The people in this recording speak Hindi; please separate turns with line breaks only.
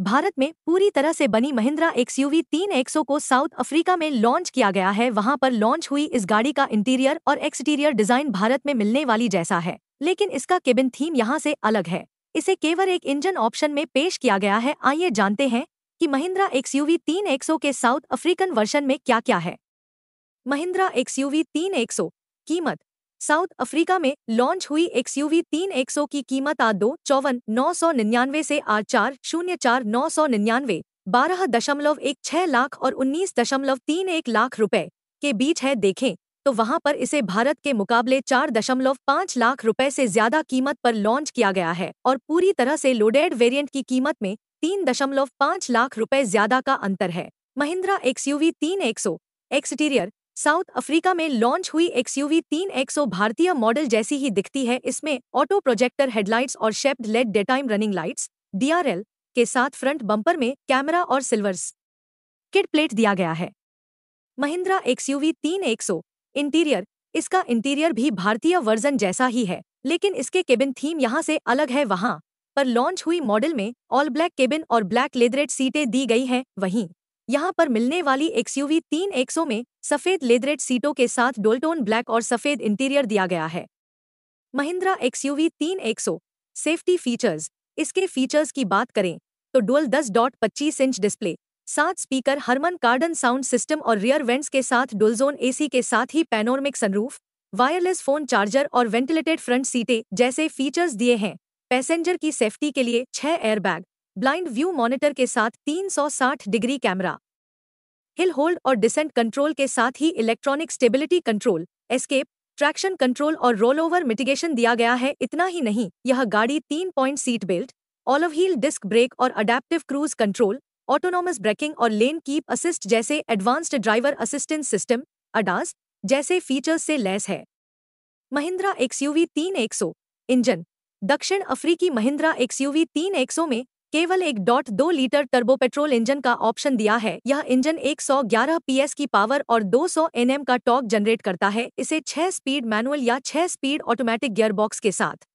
भारत में पूरी तरह से बनी महिंद्रा एक्सयूवी तीन एक्सो को साउथ अफ्रीका में लॉन्च किया गया है वहां पर लॉन्च हुई इस गाड़ी का इंटीरियर और एक्सटीरियर डिजाइन भारत में मिलने वाली जैसा है लेकिन इसका केबिन थीम यहां से अलग है इसे केवल एक इंजन ऑप्शन में पेश किया गया है आइए जानते हैं कि महिंद्रा एक्सयूवी तीन एक्सो के साउथ अफ्रीकन वर्षन में क्या क्या है महिंद्रा एक्सयूवी तीन एक्सो कीमत साउथ अफ्रीका में लॉन्च हुई एक्सयूवी तीन सौ की कीमत आ दो चौवन नौ सौ निन्यानवे से आ चार शून्य चार नौ सौ निन्यानवे बारह दशमलव एक छह लाख और उन्नीस दशमलव तीन एक लाख रुपए के बीच है देखें तो वहां पर इसे भारत के मुकाबले चार दशमलव पाँच लाख रुपए से ज्यादा कीमत पर लॉन्च किया गया है और पूरी तरह से लोडेड वेरिएंट की कीमत में तीन दशमलव पाँच लाख रुपए ज्यादा का अंतर है महिंद्रा एक्सयूवी तीन एक सौ एक्सटीरियर साउथ अफ्रीका में लॉन्च हुई एक्सयूवी एक्सो भारतीय मॉडल जैसी ही दिखती है इसमें ऑटो प्रोजेक्टर हेडलाइट्स और shaped LED daytime running lights DRL के साथ फ्रंट बम्पर में कैमरा और सिल्वर्स किट प्लेट दिया गया है महिंद्रा एक्सयूवी एक्सो इंटीरियर इसका इंटीरियर भी भारतीय वर्जन जैसा ही है लेकिन इसके केबिन थीम यहाँ से अलग है वहाँ पर लॉन्च हुई मॉडल में ऑल ब्लैक केबिन और ब्लैक लेदरेट सीटें दी गई हैं वहीं यहाँ पर मिलने वाली एक्सयूवी तीन एक्सो में सफेद लेदरेट सीटों के साथ डोल्टोन ब्लैक और सफेद इंटीरियर दिया गया है महिंद्रा एक्सयूवी तीन एक्सो सेफ्टी फीचर्स इसके फीचर्स की बात करें तो डुअल 10.25 इंच डिस्प्ले सात speaker Harman Kardon sound system और रियर वेंट्स के साथ डुलजोन सी के साथ ही panoramic sunroof wireless phone charger और वेंटिलेटेड फ्रंट सीटें जैसे फीचर्स दिए हैं पैसेंजर की सेफ्टी के लिए छह एयरबैग ब्लाइंड व्यू मॉनिटर के साथ 360 डिग्री कैमरा हिल होल्ड और डिसेंट कंट्रोल के साथ ही इलेक्ट्रॉनिक स्टेबिलिटी कंट्रोल एस्केप ट्रैक्शन कंट्रोल और रोल ओवर मिटिगेशन दिया गया है इतना ही नहीं यह गाड़ी तीन point seat belt all wheel disc brake और adaptive cruise control autonomous braking और लेन कीप असिस्ट जैसे advanced driver assistance system ADAS जैसे फीचर्स से लैस है महिंद्रा एक्सयूवी तीन एक सौ इंजन दक्षिण अफ्रीकी महिंद्रा एक्सयूवी तीन एक सौ में केवल एक डॉट दो लीटर टर्बो पेट्रोल इंजन का ऑप्शन दिया है यह इंजन 111 पीएस की पावर और 200 सौ का टॉर्क जनरेट करता है इसे 6 स्पीड मैनुअल या 6 स्पीड ऑटोमेटिक गियरबॉक्स के साथ